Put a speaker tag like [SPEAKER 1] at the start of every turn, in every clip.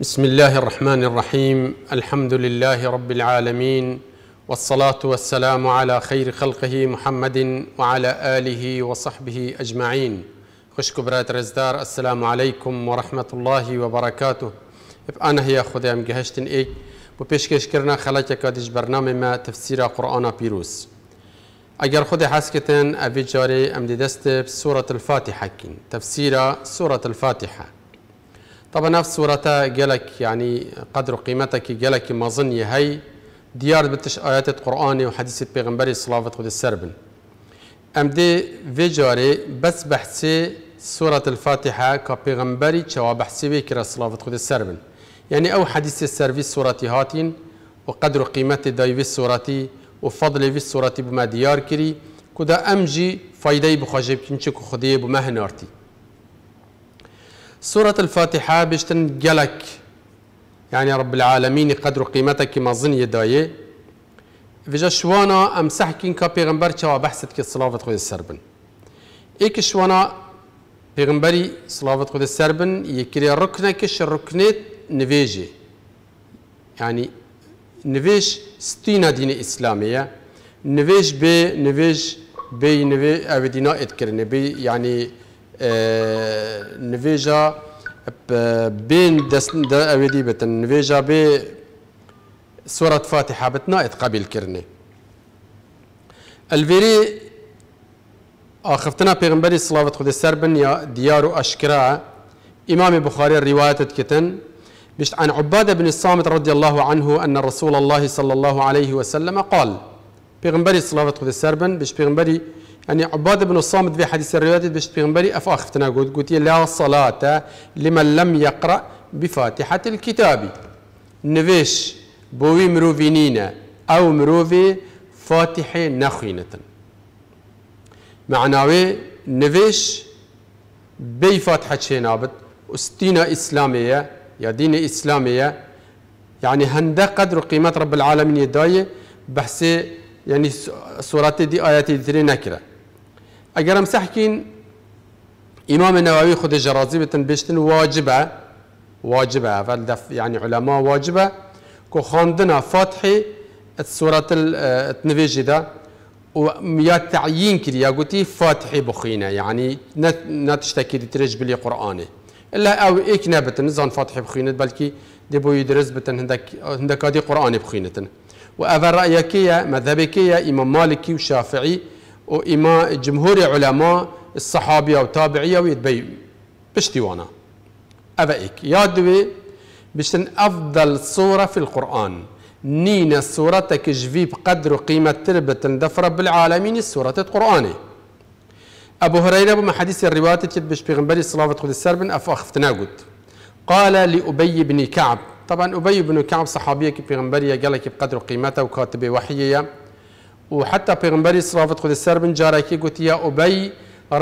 [SPEAKER 1] بسم الله الرحمن الرحيم الحمد لله رب العالمين والصلاه والسلام على خير خلقه محمد وعلى اله وصحبه اجمعين خشك برات رزدار السلام عليكم ورحمه الله وبركاته انا هي خدام أم ایک إيك پیشکش کردن خلاک کادش برنامه ما تفسير قرآن پیروز أجر خذي حس کتن اوی جاری ام دست سوره الفاتحه تفسير سوره الفاتحه طبعا نفس صورتا جلك يعني قدر قيمتك جالك مظن هي ديار بتش آيات القرآن وحديث البيغمبري صلاة خد السربن ام دي فيجاري بس بحثي سورة الفاتحة كبيغمبري شوا بحثي بيكرا صلاة خد السربن يعني او حديث السرفي سورتي هاتين وقدر قيمة دايفي سورتي وفضل في سورتي بما ديار كري كدا امجي فايدة بخاجب كنشك خدي بمهنارتي سورة الفاتحة بيشتن جلك يعني رب العالمين قدر قيمتك ما ظن يدايه فيجا شوانا امسح كين كا بيغمبر كوا بحثت كي صلاوت خود السربن ايك شوانا بيغمبري صلاة خود السربن يكري كش ركنة نفيجي يعني نویش ستینا إسلامية نفيج نویش نفيج نویش نفيج نویش اویدینا إتكرني بي يعني نفيجا بين دسن دا اودي بتن نفيجا ب سورة فاتحة بتنا قبل كرني الفيري آخفتنا بيغمبري صلاة خود سربن يا ديار أشكرا إمام بخاري رواية كتن بشت عن عبادة بن الصامت رضي الله عنه أن رسول الله صلى الله عليه وسلم قال بيغمبري صلاة خود سربن بش بيغمبري يعني عباد بن الصامت في حديث الروايات بشت بيغنبري أف آخر تناقود قلت لا صلاة لمن لم يقرأ بفاتحة الكتاب نفيش بوي مروفينينا أو مروفي فاتحة نخينة معناوي نفيش بي فاتحة شينابت استينا إسلامية يا دين إسلامية يعني هندا قدر قيمة رب العالمين يداي بحسي يعني سورة دي آياتي دي نكره ئەگەرم سەحکین امام النووي خودی ژەڕازی بتن بشتن واجبه واجبە ئەل دەف یعنی علەما واجبە کۆ خواندنە فاتحی سورەت نوێژی تعيين یا تعیین کرد یا گوتی فاتحی بخوینە یعنی نەتشتەکی ترش بلی قورآانی إلا ئەو ئیک نەبتن زان فاتحی بخوێنێت بەلکی بو درست بتن هەندەکاتی قورآانی بخوێنێتن و ئەڤە ڕایەکەیە مەذەبێکەیە امام مالکی و شافعی وإماء جمهور علماء الصحابية وتابعية ويتبي بشتوانا أبقيك يا دوي بشن أفضل صورة في القرآن نين الصورة جفي بقدر قيمة تربة تندف رب العالمين الصورة القرآن أبو هريرة بما حديث الرواية تبش بيغنبري صلاة خذ السربن أفاختنا تناقض قال لأبي بن كعب طبعا أبي بن كعب صحابية بيغنبري قال لك بقدر قيمته وكاتبة وحيية وحتى بيغمبري صرافت خذ السر بن جاركي قلت يا أبي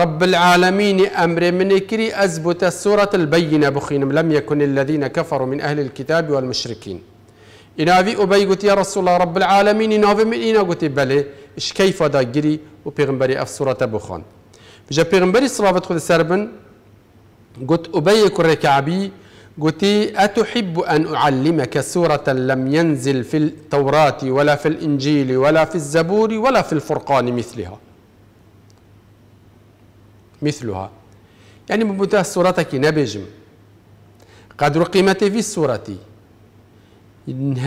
[SPEAKER 1] رب العالمين أمر من كري أزبت السورة البينة بخينم لم يكن الذين كفروا من أهل الكتاب والمشركين إنا في أبي قلت يا رسول الله رب العالمين إنا في من إنا قلت بلي إش كيف دا قري وبيغمبري أف سورة بخان فجا بيغمبري صلاة خذ سربن قلت أبي كركعبي قلتي أتحب أن أعلمك سورة لم ينزل في التوراة ولا في الإنجيل ولا في الزبور ولا في الفرقان مثلها مثلها يعني بمنتهى سورتك نبجم قدر قيمتي في السورة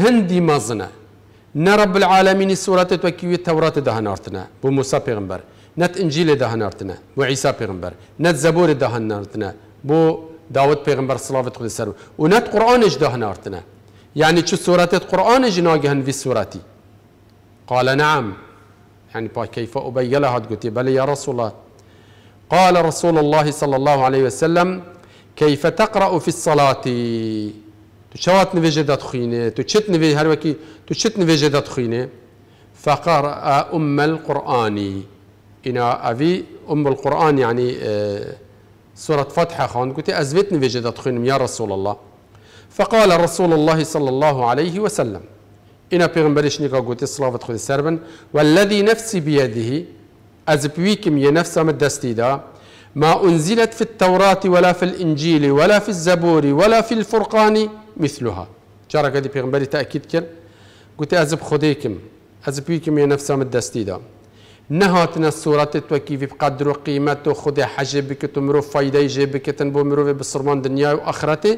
[SPEAKER 1] هندي مظنة نرب العالمين السورة توكيو التوراة دهنارتنا بموسى بيغمبر نت إنجيل دهنارتنا بو بيغمبر نت زبور دهنارتنا بو داود پیغمبر صلوات خود سر و نت قرآنش ده نه يعني چه قرآن قرآنش ناگهن في سورتی قال نعم يعني با كيف أبي لها قلت بل يا رسول الله قال رسول الله صلى الله عليه وسلم كيف تقرأ في الصلاة تو شوات نویجه داد خوینه تو چت نوی هر وکی تو چت نوی داد خوینه فقرأ أم القرآن اینا أبي أم القرآن يعني آه سورة فتحة خان قلت أزبتني فيجد خنم يا رسول الله فقال رسول الله صلى الله عليه وسلم إنا بيغمبريش نيكا قلت صلاة خذ سربا والذي نفسي بيده أزبويكم يا نفس مدستي دا ما أنزلت في التوراة ولا في الإنجيل ولا في الزبور ولا في الفرقان مثلها جارك دي بيغمبري تأكيد كر قلت أزب خديكم أزبويكم يا نفس مدستي دا نهاتنا الصورات في بقدر قيمة وخد حجبك تمرو فايدة جيبك تنبو مرو بصرمان دنيا وآخرته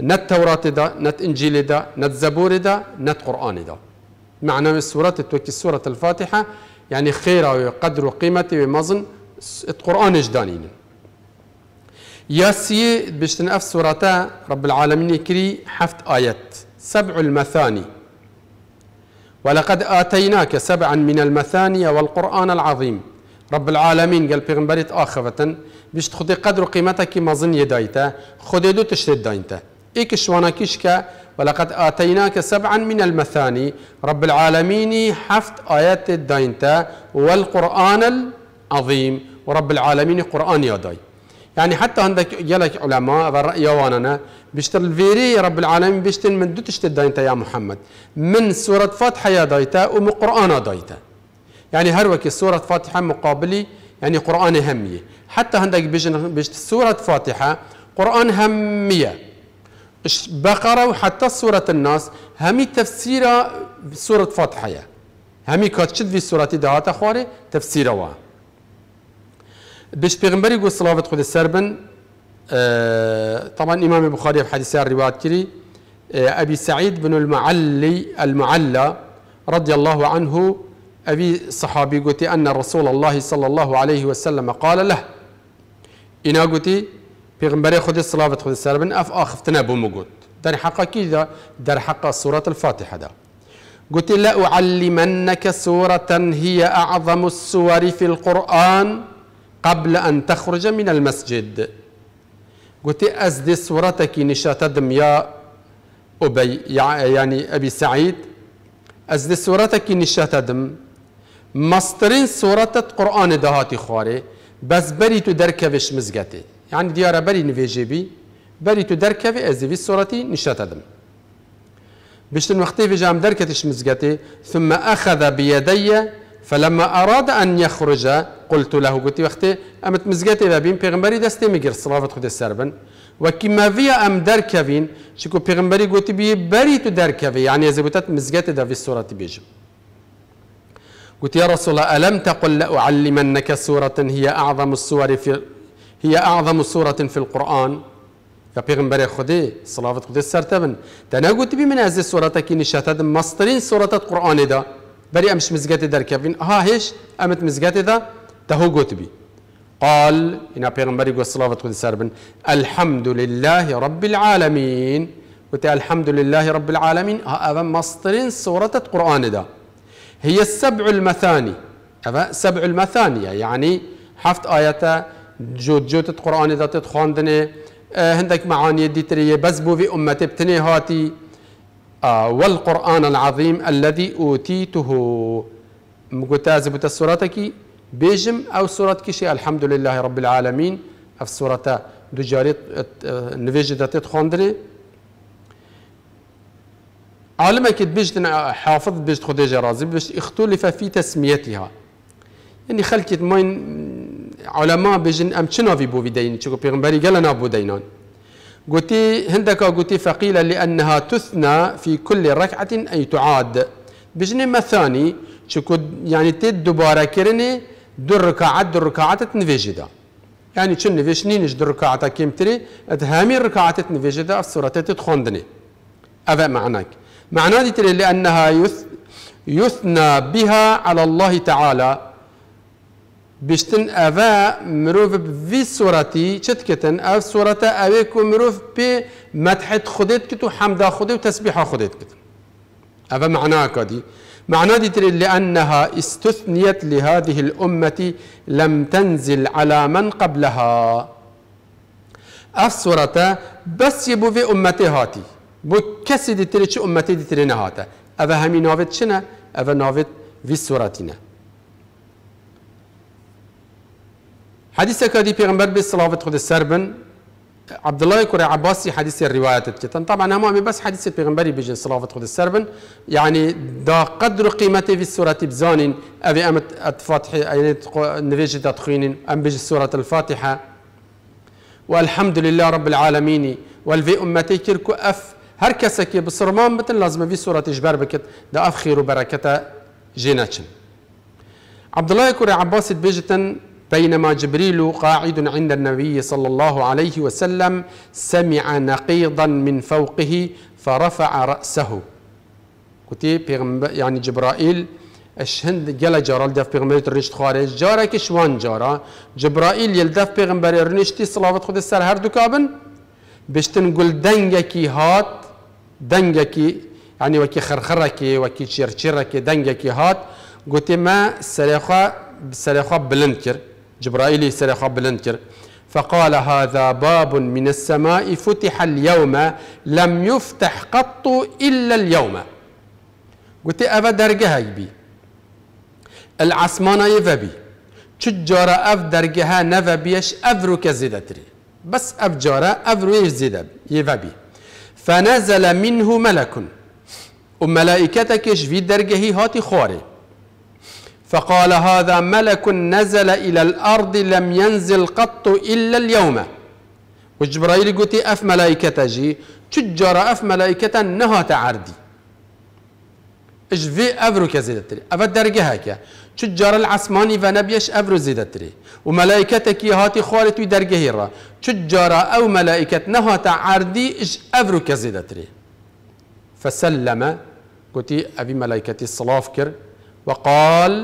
[SPEAKER 1] نت توراة دا نت إنجيل دا نت زبور دا نت قرآن دا معنى السورة توكي سورة الفاتحة يعني خيرة وقدر وقيمتي ومظن القرآن جدانين ياسي بشتن أف سورتا رب العالمين كري حفت آيات سبع المثاني ولقد آتيناك سبعا من المثاني والقرآن العظيم رب العالمين قال پیغمبرت آخفة بيش خود قدر قيمتك قيمتا كي يدايتا خود دو تشتد دايتا ايك شوانا كيشكا ولقد آتيناك سبعا من المثاني رب العالمين حفت آيات داينتا والقرآن العظيم ورب العالمين قرآن يدايتا يعني حتى عندك جلك علماء هذا وانا بيشتر الفيري رب العالمين بيشتر من دو تشتر دايتا يا محمد من سورة فاتحة يا دايتا ومن قرآن دايتا يعني هروك سورة فاتحة مقابلي يعني قرآن همية حتى عندك بيجن بيشتر سورة فاتحة قرآن همية بقرة وحتى سورة الناس همي تفسيرها سورة فاتحة همي كاتشد في سورة دهاتا خواري تفسيرها باش پیغمبری گو صلاة خود آه طبعا امام البخاري في حديث الروايات كري اه، ابي سعيد بن المعلي المعلى رضي الله عنه ابي صحابي قلت ان رسول الله صلى الله عليه وسلم قال له انا قلت بيغمبري خود صلاة خود السربن اف اخفتنا بموجود در حقا كذا در حقا سوره الفاتحه ده قلت لأعلمنك سوره هي اعظم السور في القران قبل أن تخرج من المسجد قلت أزدي صورتك نشاتدم يا أبي يعني أبي سعيد أزدي صورتك نشاتدم مصدرين صورة قرآن دهاتي خاري بس بري تدرك دركبش مزجتي يعني ديارة بري نفيجي بي بري تدرك في أزدي في صورتي نشاتدم بشتن وقتي في جام دركتش مزجتي ثم أخذ بيدي فلما أراد أن يخرج قلت له قلت وقتي امت مزگت و بین پیغمبری دست میگیر صلافت خود سر بن و ام در کوین چکو پیغمبری گوتی بی بری تو در کوی یعنی از بوتت مزگت في صورت بیجم قلت يا رسول الله ألم تقل لأعلمنك سورة هي أعظم السور في هي أعظم سورة في القرآن يا بيغمبري خدي صلوات خد السربن تنا قلت بي من هذه السورة كي نشات مصدرين سورة القرآن ده بري أمش مزقات در كفين ها هيش أمت مزقات ده تهو قتبي قال إن بيغمبري قوة صلاة قد بن الحمد لله رب العالمين قلت الحمد لله رب العالمين آه، أبا مصطرين سورة القرآن ده هي السبع المثاني أبا سبع المثانية يعني حفت آية جود جود القرآن ده تتخاندني آه، هندك معاني ديترية بس في أمتي بتني هاتي آه والقرآن العظيم الذي أوتيته مقتاز بتسورتك بيجم او سورة كيشي الحمد لله رب العالمين اف سورة دجاري نفيجي داتي تخوندري كيت بيجت حافظ بيجت خديجة رازي بيجت اختلف في تسميتها يعني خلقت ماين علماء بيجن ام شنو في بو فيدين تشكو بيغمبري قال انا بو دينان قلتي هندك قلتي فقيل لانها تثنى في كل ركعة اي تعاد بجني مثاني شكو يعني تد دوباره كرني در ركعات در ركعات تنفيجدا يعني نفيش نينش در ركعات كيمتري اتهامي ركعات في السورة تتخوندني هذا معناك معناه تري لأنها يثنى بها على الله تعالى بشتن أفا مروف في سورتي شتكتن أف سورة أويكو مروف بي مدحت خديت كتو حمدا خدي وتسبيحة خديت كتو أفا معناك دي معنى دي لأنها استثنيت لهذه الأمة لم تنزل على من قبلها الصورة بس يبو في أمتي هاتي بو كسي دي تري أمتي دي تري نهاتا أفا همي ناوت شنا أفا ناوت في صورتنا حديثة كذي بيغمبر بي صلاة خود السربن عبد الله كوري عباسي حديث الروايات كتن طبعا هم بس حديث البيغمبري بيجن صلافة خد السربن يعني دا قدر قيمته في السورة بزانين أبي أمت الفاتحة يعني نفيج تدخين أم بيجي سورة الفاتحة والحمد لله رب العالمين والفي أمتي كركو أف هر كسكي بصرمان بتن لازم في سورة إجبار بكت دا أف خير وبركته جيناتشن عبد الله كوري عباسي بيجتن بينما جبريل قاعد عند النبي صلى الله عليه وسلم سمع نقيضا من فوقه فرفع رأسه كتي يعني جبرائيل اشهند گل جارا دف بيغمبر رشت خارج جارا كشوان شوان جارا جبرائيل يلدف بيغمبر پیغمبر رنشتی صلوات خود سر هر دكابن بشتن قل دنگکی هات دنجكي يعني وكي خرخركي وكي شرشركي دنگکی هات قلت ما سلاخا سلاخا بلند جبرائيل سر بلند فقال هذا باب من السماء فتح اليوم لم يفتح قط إلا اليوم قلت أفا درجة هيبي العصمانة يفبي تجارة أف درجها نفبيش أفرو كزيدتري بس أفجارة أفرو يزيد يفبي فنزل منه ملك وملائكتك في درجه هاتي خوري فقال هذا ملك نزل إلى الأرض لم ينزل قط إلا اليوم وجبرائيل قلت أف ملائكة جي تجر أف ملائكة نها تعردي اش في افرو كزيدتري اف درجه هكا تجار العسماني فنبيش افرو زيدتري وملائكتك هاتي خالتي درجه هيرا تجار او ملائكه نهى تعردي اش افرو كزيدتري فسلم قلت ابي ملائكتي الصلاف كر وقال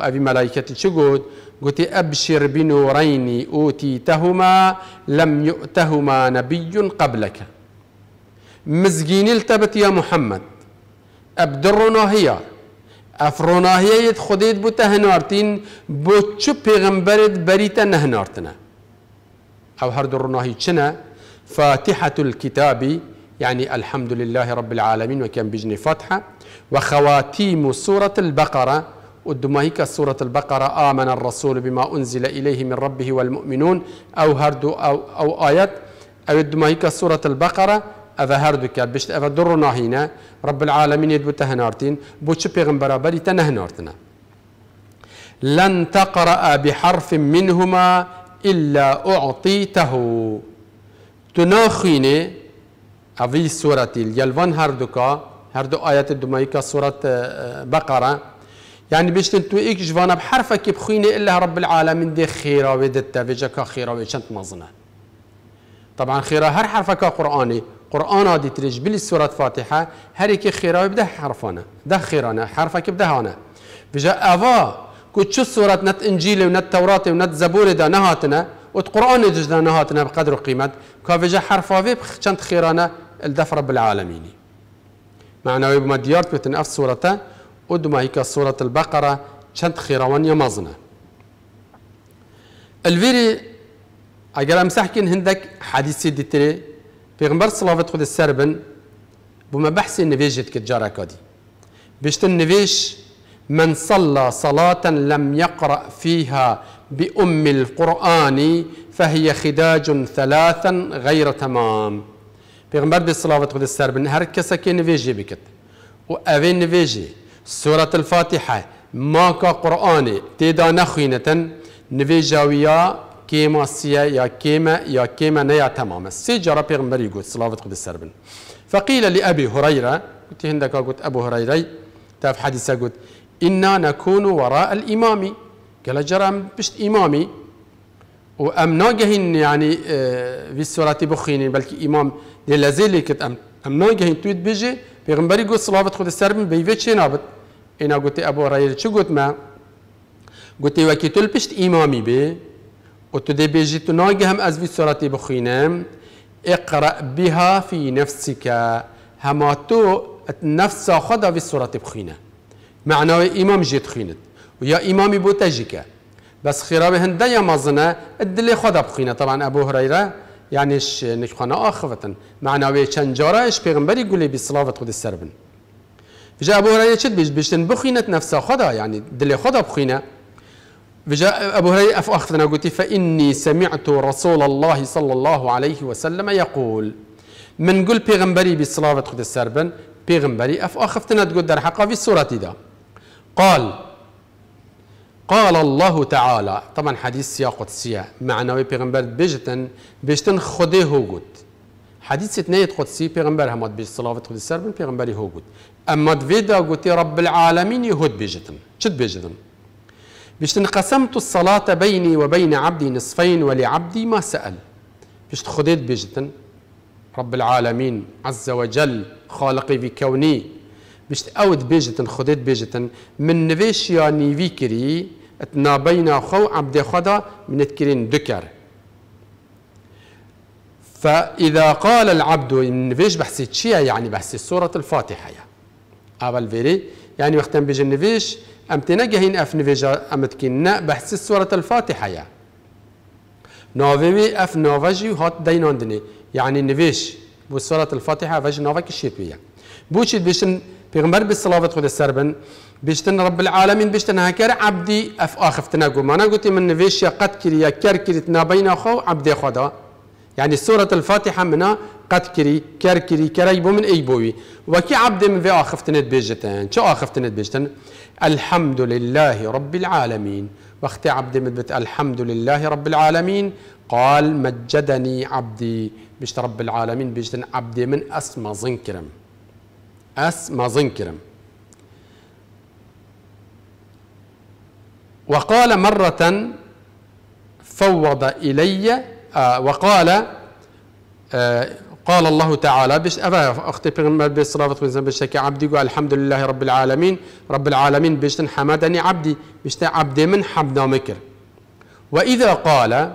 [SPEAKER 1] وأبي ملائكة شقود قلت أبشر بنورين أوتيتهما لم يؤتهما نبي قبلك مزقين التبت يا محمد أبدرنا هي أفرنا هي يتخديت بتهنارتين بوتشو بيغمبرت بريتا نهنارتنا أو هردرنا هي شنا فاتحة الكتاب يعني الحمد لله رب العالمين وكان بجني فتحة وخواتيم سورة البقرة قدما سورة البقرة آمن الرسول بما أنزل إليه من ربه والمؤمنون أو هردو أو أو آيات أو قدما سورة البقرة أذا هردو كات بشت درنا هنا رب العالمين يدبو تهنارتين بوش بيغمبرا بري تنهنارتنا لن تقرأ بحرف منهما إلا أعطيته تناخيني أفي سورة يلفان هردوكا هردو آيات الدمايكا سورة آه، بقرة يعني باش تنتويك جفانا بحرفك بخينا إلا رب العالمين دي خيرة ودتا بجكا خيرا وشنت مظنة طبعا خيرا هر حرفك قرآني قرآن عادي تريج بلي سورة فاتحة هر يكي خيرة بده حرفانا ده خيرانا حرفك بده هانا فيجا أفا كو تشو سورة نت إنجيل ونت توراة ونت زبور دا نهاتنا وت قرآن جدا نهاتنا بقدر قيمة كافجا حرفا في بخشنت خيرانا الدف رب العالمين معناوي بما ديارت بتنقف سورته و سورة البقرة شنت چەند خێڕەوەن یە مەزنە. ئەلوێری ئەگەر ئەم ساحکن هەندێک حەدیسی دیترێ پێغمبەر سڵاوت خودی سەر بن بوومە بەحسی نوێژێت کرد جارەکەدی. بشتن نوێش من صلى صلاة لم يقرأ فيها بأم القرآن فهي خداج ثلاثا غير تمام في به صلوات خود السربن بن هر کس کې نفيش بکت او اوی نویجی سورة الفاتحة ماكا قرآن تيدا نخينة نفي جاوية كيما سيا يا كيما يا كيما نيا تماما سي جرى يقول صلاة قد السربن فقيل لأبي هريرة قلت هندك قلت أبو هريرة تاف حديثة قلت إنا نكون وراء الإمام قال جرى بشت إمامي وأم ناقهن يعني آه، في سورة بخيني بلكي إمام دي لازيلي كت أم أم ناجهن تويت بيجي بيغمبر يقول صلاة قد السربن بيفيت شينابت نابت اینا گوتی ابو هریره چی گوت ما گوتی وکی تو پشت امامی بی و تو دی تو ناگه هم از وی سراتی بخوینم اقرأ بها في نفسك هما تو نفس خدا في سورة بخينة معناه إمام جيت خينت ويا إمامي بوتاجيكا بس خرابه هندا يا مزنا الدلي خدا بخينة طبعا أبو هريرة يعني ش نشخنا آخفة معناه شنجارة إش بيغمبري يقول لي بصلاة خد السربن جاء ابو هريره شد بيش بيشتن بخينت نفسها خدا يعني دلي خدا بخينه جاء أبو هريرة أخذنا قلت فإني سمعت رسول الله صلى الله عليه وسلم يقول من قل بيغمبري بالصلاة خد السربن بيغمبري أف اخذتنا تقول در حقا في السورة دا قال قال الله تعالى طبعا حديث سياق قدسية معنوي بيغمبر بيجتن بيجتن خده هو قد حديث اتنية قدسي بيغمبر همات بيج صلاة خد السربن بيغمبري هو قد اما دفيدا قلت رب العالمين يهود بجدم شد بجدم باش انقسمت الصلاة بيني وبين عبدي نصفين ولعبدي ما سأل باش تخذيت بيجتن رب العالمين عز وجل خالقي في كوني باش تأود بيجتن خذيت بيجتن من نفيش يعني فيكري اتنا بين خو عبد خدا من تكرين دكر فإذا قال العبد نفيش بحسيت شيا يعني بحسيت سورة الفاتحة يعني اول فيري يعني وقت بيجي نفيش ام تنجهين اف نفيجا ام تكنا بحث سورة الفاتحة يا نوفي اف نوفاجي هات دينوندني يعني نفيش بسورة الفاتحة فاج نوفاك الشيبية بوشي بيشن پیغمبر بالصلاه صلوات السربن سربن بيشتن رب العالمين بيشتن هكر عبدي اف اخفتنا انا قلت من نفيش يا قد كريا يا كر كريتنا بين اخو عبدي خدا يعني سورة الفاتحة منا قد كري كر كري كري بو من اي بوي وكي عبد من في اخفتنت بيجتن شو اخفتنت بيجتن الحمد لله رب العالمين واختي عبد من بت الحمد لله رب العالمين قال مجدني عبدي بيجت رب العالمين بيجتن عبدي من اسما زنكرم اسما زنكرم وقال مرة فوض إلي آه، وقال آه، قال الله تعالى بس اختبر بس رافت وزن بشك عبدي قال الحمد لله رب العالمين رب العالمين بشتن حمدني عبدي بشتن عبدي من حمد مكر وإذا قال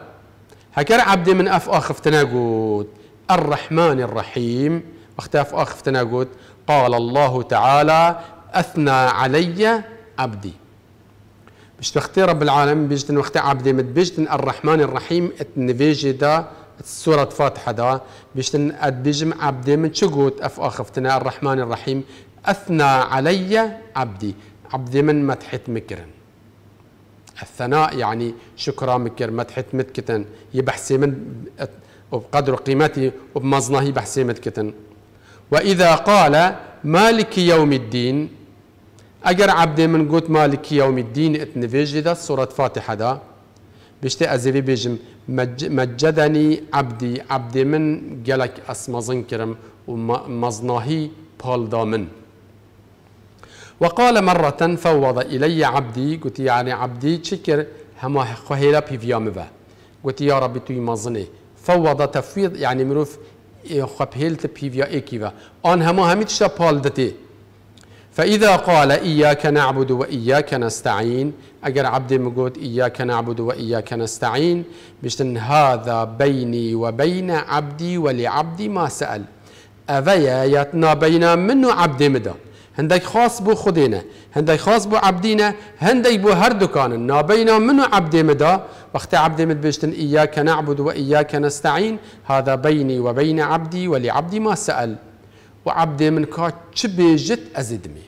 [SPEAKER 1] هكر عبدي من أف أخف تناقود الرحمن الرحيم اختاف أخف تناقود قال الله تعالى أثنى علي عبدي باش تختي رب العالمين بيجت عبدي مد بيجت الرحمن الرحيم اتنفيجي دا سورة فاتحة دا بيجتن أدبجم عبدي من شقوت أف أخفتنا الرحمن الرحيم أثنى علي عبدي عبدي من مدحت مكرن الثناء يعني شكرا مكر مدحت متكتن يبحسي من وبقدر قيمتي وبمظنه يبحسي متكتن وإذا قال مالك يوم الدين اگر عبد من گوت مالک یوم الدین اتنویجی دا سورة فاتحه دا بشتي ازيفي بيجم مجدني عبدي عبدي من جلك اسمزن كرم ومزناهي بال دامن وقال مرة فوض إلي عبدي قلت يعني عبدي شكر هما خهيلا في فيام فيامبا قلت يا ربي توي مزني فوض تفويض يعني مروف خبهيلت في بيفيا إيكيفا أن هما هميتشا بال دتي فإذا قال إياك نعبد وإياك نستعين أجر عبد مقود إياك نعبد وإياك نستعين بشتن هذا بيني وبين عبدي ولعبدي ما سأل أفيا يتنا بين منو عبد مدى هندك خاص بو خدينا هندك خاص بو عبدينا هندك بو هر دكان نابينا منو عبد مدا وقت عبد مد بيشتن إياك نعبد وإياك نستعين هذا بيني وبين عبدي ولعبدي ما سأل وعبدي كا تشبيجت أزدمي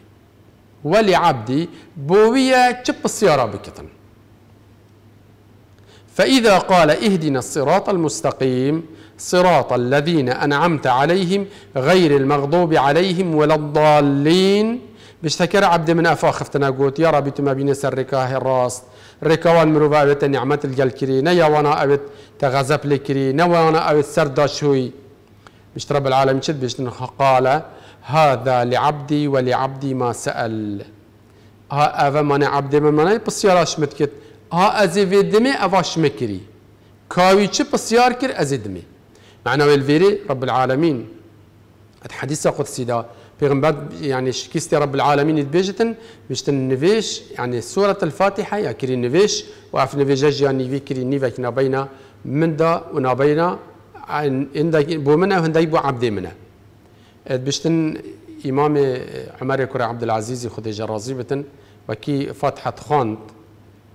[SPEAKER 1] ولي عبدي بوية تشب السيارة بكتن فإذا قال اهدنا الصراط المستقيم صراط الذين أنعمت عليهم غير المغضوب عليهم ولا الضالين بشتكر عبد من أفا خفتنا قوت يا ربي تما بين سر الراس ركوان مروفا أبت نعمة الجل نيا وانا أبت تغزب لكري وانا أبت سر شوي مش رب العالمين كذبش قال هذا لعبدي ولعبدي ما سأل ها أفا ماني عبدي من مانا بسياراش متكت ها أزي دمي أفا شمكري كاوي چه بصيار كر أزي دمي معنى الفيري رب العالمين الحديث قدسي دا پیغمبر يعني شكيستي رب العالمين بيجتن بيجتن نفيش يعني سورة الفاتحة يا كري نفيش وعف نفيجاج يعني في كري نيفا كنا من دا ونابينا بومنا هندي بو عبد منا بشتن امام عمر كره عبد العزيز خدي جرازي بتن وكي فتحة خان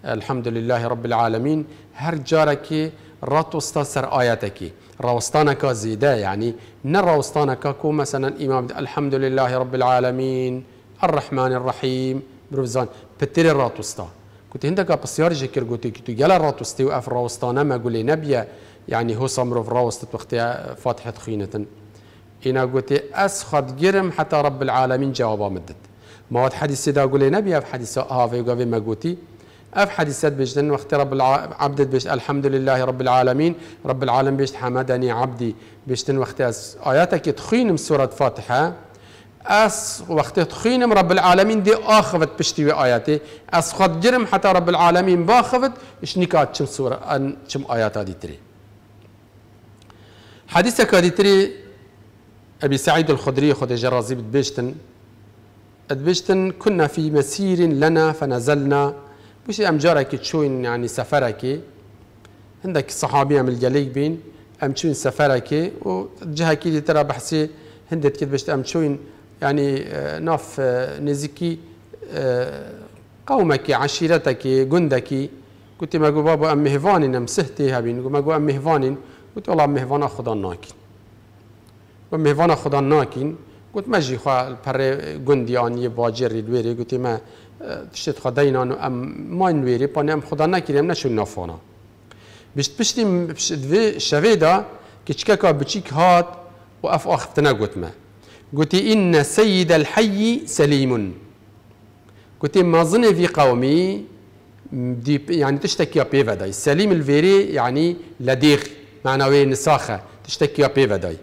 [SPEAKER 1] الحمد لله رب العالمين هر جارك رات سر آياتك راوستانك زيدا يعني نراوستانك كو مثلا امام الحمد لله رب العالمين الرحمن الرحيم بروزان بتري راتوستا كنت هندك بسيار جكر قلت كنت جلا راتوستي وقف راوستانا ما قولي نبيه يعني فاتحة خينة إنا ڕاوەستت أسخد جرم حتى رب العالمين ئەس مدد ما هو ڕب العالمین قولي مدت أف حديث گوڵێ نەبی ئەف ما ئاڤێگەوێ أف حديث سيد بجدن وقت رب العبد بيش الحمد لله رب العالمين رب العالم بيش حمدني عبدي بيشتن وقت آياتك تخين من سورة فاتحة أس وقت تخينم رب العالمين دي آخفت بشتي وآياتي أس خد جرم حتى رب العالمين باخفت إش نكات شم سورة أن شم آياتها دي تري حادثة كاديتري أبي سعيد الخدري خدي جرازي بتبيشتن بيشتن كنا في مسير لنا فنزلنا بش أم جارك تشوين يعني سفرك عندك صحابي أم الجليك بين أم تشوين سفرك وجهة كي ترى بحسي هندت كده بشت أم تشوين يعني آه، ناف آه، نزكي آه، قومك عشيرتك جندك كنت ما بابا أم مهفانين أم سهتي هابين ما أم مهفانين قلت والله مهوانا خدا ناکین و مهوانا خدا ناکین گوت ما جی خواه پر گندی آنی باجر لویری گوتی ما تشتید خواه دینانو ام ما نویری پانه ام خدا نکریم نشو نافانا بشت پشتی دوی شوی دا که چکا بچیک هات و اف آخفتنا گوت ما گوتی این سید الحی سلیمون گوتی مازن في قومي دي يعني تشتكي بيفا داي سليم الفيري يعني لديخ وين نساخة تشتكي داي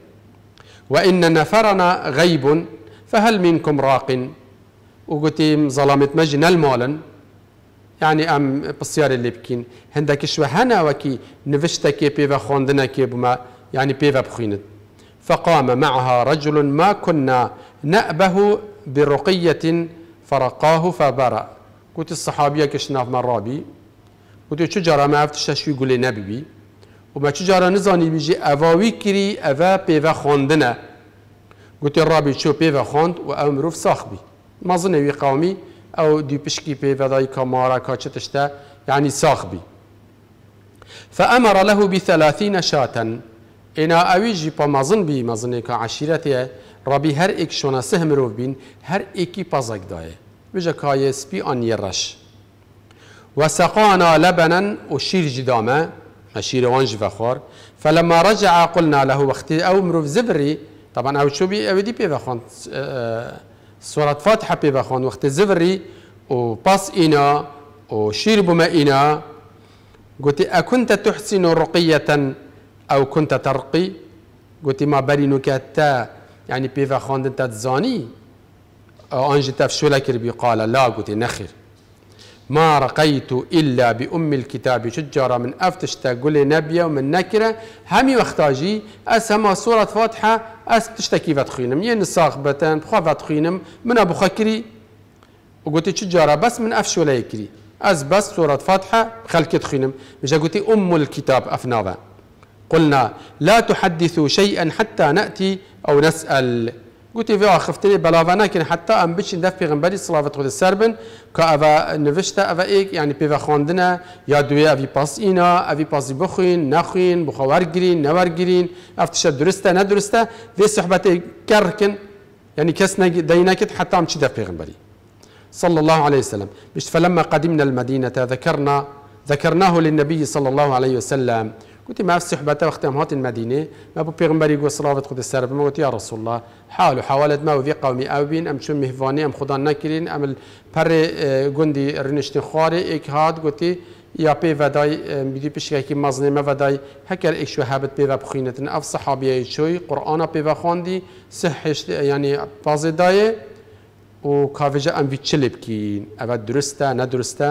[SPEAKER 1] وإن نفرنا غيب فهل منكم راق وقتي ظلمت مجن المولن يعني ام بصيار اللي بكين هندك شو هنا وكي نفشتكي بيفا خوندنا بما يعني بيفا بخيند فقام معها رجل ما كنا نأبه برقية فرقاه فبرأ قلت الصحابية كشناف مرابي قلت شجرة ما عرفتش شو يقول لي نبي و ما چه جارا نزانی بیجی اواوی کری اوا پیو خواندنه گوتی رابی چو پیو خواند و او مروف ساخ بی مازن اوی قومی او دی پشکی پیو که کامارا کاچتشتا یعنی ساخ بی فأمر له بثلاثين شاتن اینا اوی جی پا مازن بی مازن که عشیرتی رابی هر ایک شونه سه مروف بین هر ایکی پازک دایه بجا کای سپی آن یرش و سقانا و شیر جدامه أشيرة وانج فخور فلما رجع قلنا له وقت أو مروف زبري طبعا أو شو بي أو دي بي بخون سورة فاتحة بي بخون وقت زبري وباس إنا وشير بما إنا قلت أكنت تحسن رقية أو كنت ترقي قلت ما بري نكتا يعني بي بخون انت تزاني أنجي تفشولك لك بي قال لا قلت نخير ما رقيت إلا بأم الكتاب شجرة من أفتشتا قولي نبيا ومن نكرة همي واختاجي أس هما سورة فاتحة أس تشتكي فاتخينم ين يعني الصاغ بتان بخوا فتخينم من أبو خكري وقلت شجرة بس من أفش ولا يكري أس بس سورة فاتحة خلك تخينم مش قلت أم الكتاب أفناظا قلنا لا تحدثوا شيئا حتى نأتي أو نسأل گوتی وی آخفتنی بلاوه نکن حتی ام بچین دف پیغمبری صلوات خود سر بن که او نوشته او ایک یعنی پیوه خواندنه یا دوی اوی پاس اینا اوی پاسی بخوین نخوین بخوار گرین نوار گرین افتش درسته ندرسته وی صحبت کر کن یعنی کس دی حتی ام دف پیغمبری صلى الله عليه وسلم بشت فلما قدمنا المدينة ذكرنا ذكرناه للنبي صلى الله عليه وسلم في صحبته صحبەتە وەختم المدينة ما أبو بۆ پێغمبەری صلاة سلااوت خودی سەرمە وتی يا رسول الله حال و حوالت ما وی قومی ئەوبین ئەم چون میهوانی ئەم خوددان نەکردین ئەمل پەرێ گوندی ڕنیشتین يا بي هاات بدي یا كي مزني ما پشکێکی مەزنێمە إيش شو هابت بي پێوە بخینێتن ئەف سەحابیایی أي بي پێوە بي سهشت ینی پازێدایە و کاڤژە ئەم وی چلبکین ئەوە درستە نەدرستە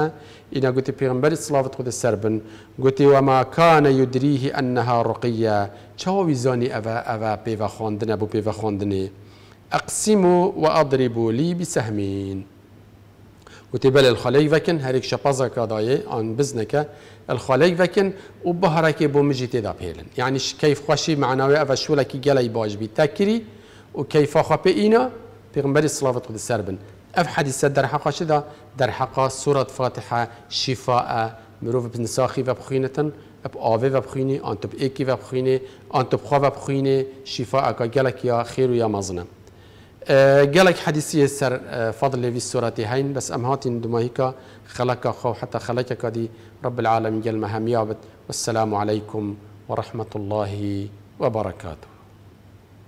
[SPEAKER 1] إن قلت بيغمبر صلاة خود السربن قلت وما كان يدريه أنها رقية چاوي زاني أفا أفا بيفا خوندن أبو بيفا خوندني أقسم وأضرب لي بسهمين قلت بل الخليك فكن هريك شبازا كداي عن بزنك الخليك فكن وبهرك بو مجي تدا بيلن يعني كيف خشي معناوي أفا شو لك جلي باج بي تكري وكيف خبئينا بيغمبر صلاة خود السربن اف حدیثه در حقا شده در حقا سورة فاتحه شفاء مروف بنساخی و بخوینتن اب آوه وبخيني بخوینی آن تب ایکی و بخوینی آن تب خواه و شفاء اكا گلک يا خير ويا یا مزنه أه حديثي سر أه، فضل في سورة هين بس أم هاتين دماهيكا خلق خو حتى خلقك دي رب العالمين جل مهام والسلام عليكم ورحمة الله وبركاته